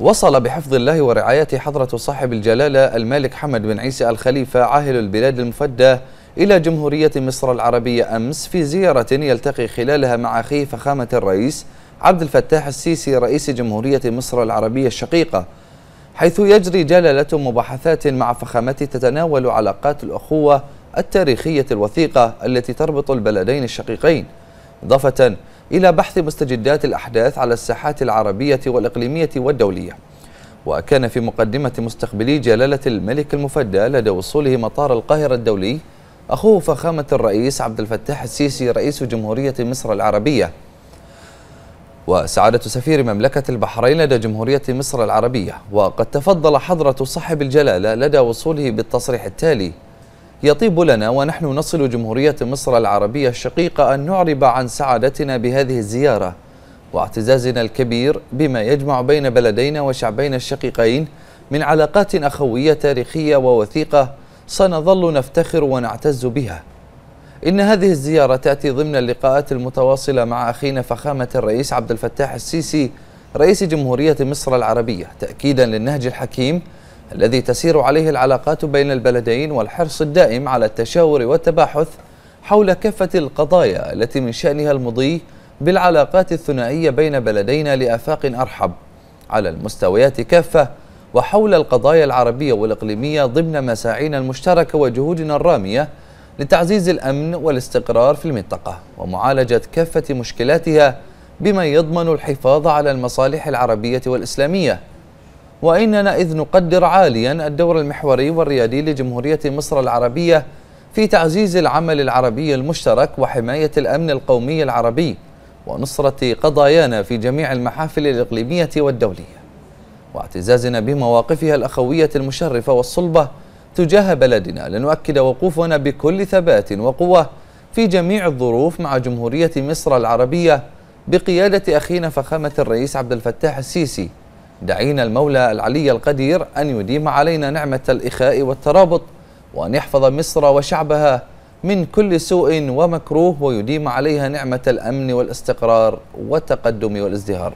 وصل بحفظ الله ورعايته حضرة صاحب الجلالة الملك حمد بن عيسى الخليفة عاهل البلاد المفدى إلى جمهورية مصر العربية أمس في زيارة يلتقي خلالها مع أخيه فخامة الرئيس عبد الفتاح السيسي رئيس جمهورية مصر العربية الشقيقة حيث يجري جلالته مباحثات مع فخامته تتناول علاقات الأخوة التاريخية الوثيقة التي تربط البلدين الشقيقين إضافة إلى بحث مستجدات الأحداث على الساحات العربية والإقليمية والدولية وكان في مقدمة مستقبلي جلالة الملك المفدى لدى وصوله مطار القاهرة الدولي أخوه فخامة الرئيس عبد الفتاح السيسي رئيس جمهورية مصر العربية وسعادة سفير مملكة البحرين لدى جمهورية مصر العربية وقد تفضل حضرة صاحب الجلالة لدى وصوله بالتصريح التالي يطيب لنا ونحن نصل جمهورية مصر العربية الشقيقة أن نعرب عن سعادتنا بهذه الزيارة واعتزازنا الكبير بما يجمع بين بلدينا وشعبينا الشقيقين من علاقات أخوية تاريخية ووثيقة سنظل نفتخر ونعتز بها إن هذه الزيارة تأتي ضمن اللقاءات المتواصلة مع أخينا فخامة الرئيس عبد الفتاح السيسي رئيس جمهورية مصر العربية تأكيدا للنهج الحكيم الذي تسير عليه العلاقات بين البلدين والحرص الدائم على التشاور والتباحث حول كافة القضايا التي من شأنها المضي بالعلاقات الثنائية بين بلدينا لآفاق أرحب على المستويات كافة وحول القضايا العربية والإقليمية ضمن مساعينا المشتركة وجهودنا الرامية لتعزيز الأمن والاستقرار في المنطقة ومعالجة كافة مشكلاتها بما يضمن الحفاظ على المصالح العربية والإسلامية وإننا إذ نقدر عاليا الدور المحوري والريادي لجمهورية مصر العربية في تعزيز العمل العربي المشترك وحماية الأمن القومي العربي ونصرة قضايانا في جميع المحافل الإقليمية والدولية واعتزازنا بمواقفها الأخوية المشرفة والصلبة تجاه بلدنا لنؤكد وقوفنا بكل ثبات وقوة في جميع الظروف مع جمهورية مصر العربية بقيادة أخينا فخامة الرئيس عبد الفتاح السيسي دعينا المولى العلي القدير أن يديم علينا نعمة الإخاء والترابط وأن يحفظ مصر وشعبها من كل سوء ومكروه ويديم عليها نعمة الأمن والاستقرار والتقدم والازدهار